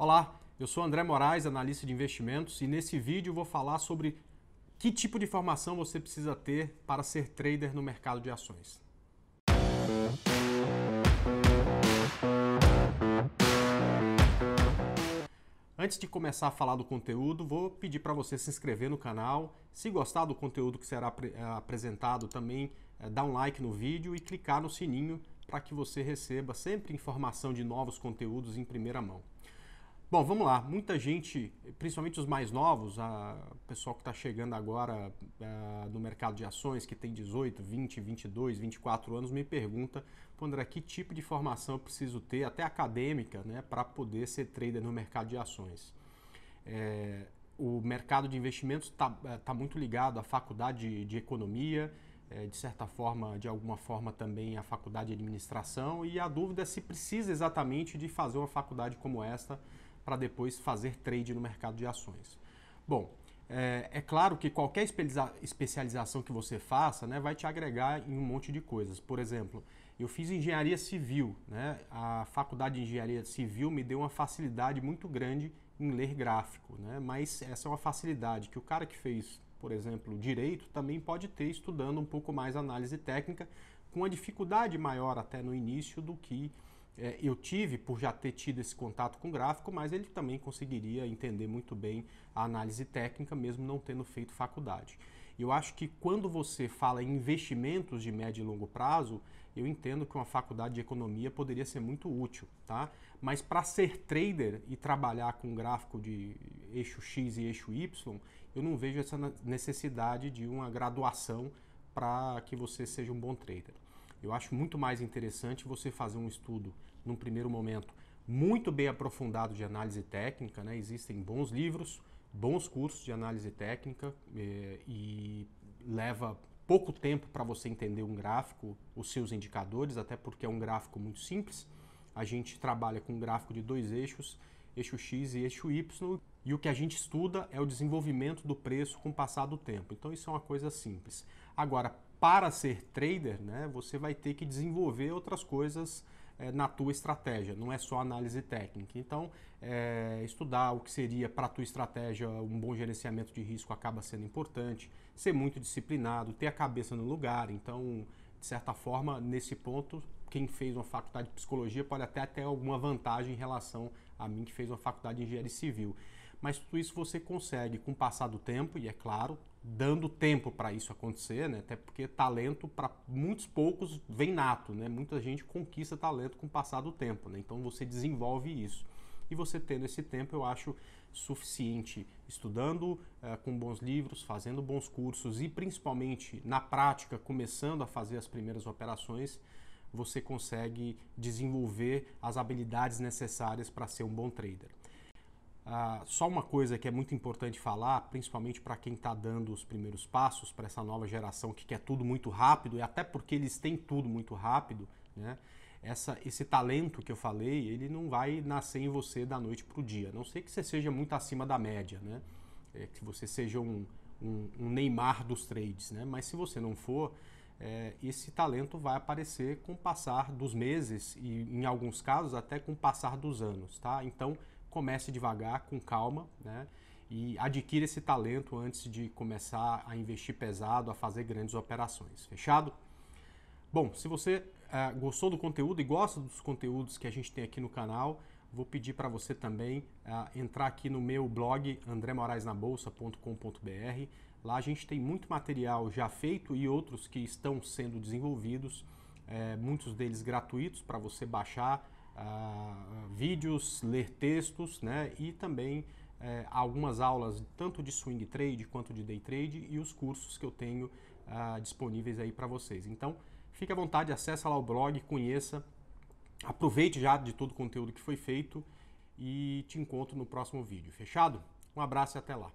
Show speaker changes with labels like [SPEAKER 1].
[SPEAKER 1] Olá, eu sou André Moraes, analista de investimentos, e nesse vídeo vou falar sobre que tipo de formação você precisa ter para ser trader no mercado de ações. Antes de começar a falar do conteúdo, vou pedir para você se inscrever no canal. Se gostar do conteúdo que será eh, apresentado, também eh, dá um like no vídeo e clicar no sininho para que você receba sempre informação de novos conteúdos em primeira mão. Bom, vamos lá. Muita gente, principalmente os mais novos, a pessoal que está chegando agora a, no mercado de ações, que tem 18, 20, 22, 24 anos, me pergunta, André, que tipo de formação eu preciso ter, até acadêmica, né, para poder ser trader no mercado de ações? É, o mercado de investimentos está é, tá muito ligado à faculdade de, de economia, é, de certa forma, de alguma forma também à faculdade de administração e a dúvida é se precisa exatamente de fazer uma faculdade como esta para depois fazer trade no mercado de ações. Bom, é, é, claro que qualquer especialização que você faça né, vai te agregar em um monte de coisas. Por exemplo, eu fiz engenharia civil. Né? A faculdade de engenharia civil me deu uma facilidade muito grande em ler gráfico. Né? Mas essa é uma facilidade que o cara que fez, por exemplo, direito também pode ter estudando um pouco mais análise técnica, com uma dificuldade maior até no início do que é, eu tive por já ter tido esse contato com o gráfico, mas ele também conseguiria entender muito bem a análise técnica, mesmo não tendo feito faculdade. Eu acho que quando você fala em investimentos de médio e longo prazo, eu entendo que uma faculdade de economia poderia ser muito útil, tá? Mas para ser trader e trabalhar com gráfico de eixo X e eixo Y, eu não vejo essa necessidade de uma graduação para que você seja um bom trader. Eu acho muito mais interessante você fazer um estudo, num primeiro momento, muito bem aprofundado de análise técnica. Né? Existem bons livros, bons cursos de análise técnica eh, e leva pouco tempo para você entender um gráfico, os seus indicadores, até porque é um gráfico muito simples. A gente trabalha com um gráfico de dois eixos, eixo X e eixo Y, e o que a gente estuda é o desenvolvimento do preço com o passar do tempo. Então isso é uma coisa simples. Agora, para ser trader, né, você vai ter que desenvolver outras coisas é, na tua estratégia, não é só análise técnica. Então, é, estudar o que seria para a tua estratégia um bom gerenciamento de risco acaba sendo importante, ser muito disciplinado, ter a cabeça no lugar. Então, de certa forma, nesse ponto, quem fez uma faculdade de psicologia pode até ter alguma vantagem em relação a mim que fez uma faculdade de engenharia civil mas tudo isso você consegue com o passar do tempo, e é claro, dando tempo para isso acontecer, né? até porque talento para muitos poucos vem nato, né? muita gente conquista talento com o passar do tempo, né? então você desenvolve isso. E você tendo esse tempo, eu acho suficiente estudando eh, com bons livros, fazendo bons cursos e principalmente na prática, começando a fazer as primeiras operações, você consegue desenvolver as habilidades necessárias para ser um bom trader. Ah, só uma coisa que é muito importante falar, principalmente para quem está dando os primeiros passos para essa nova geração que quer tudo muito rápido, e até porque eles têm tudo muito rápido, né? Essa, esse talento que eu falei, ele não vai nascer em você da noite para o dia, a não sei que você seja muito acima da média, né? É, que você seja um, um, um, Neymar dos trades, né? Mas se você não for, é, esse talento vai aparecer com o passar dos meses e, em alguns casos, até com o passar dos anos, tá? Então, comece devagar, com calma, né? E adquira esse talento antes de começar a investir pesado, a fazer grandes operações. Fechado? Bom, se você uh, gostou do conteúdo e gosta dos conteúdos que a gente tem aqui no canal, vou pedir para você também uh, entrar aqui no meu blog andremoraesnabolsa.com.br. Lá a gente tem muito material já feito e outros que estão sendo desenvolvidos, eh, muitos deles gratuitos para você baixar vídeos, ler textos, né? E também é, algumas aulas tanto de swing trade quanto de day trade e os cursos que eu tenho ah, disponíveis aí para vocês. Então, fique à vontade, acessa lá o blog, conheça, aproveite já de todo o conteúdo que foi feito e te encontro no próximo vídeo. Fechado? Um abraço e até lá.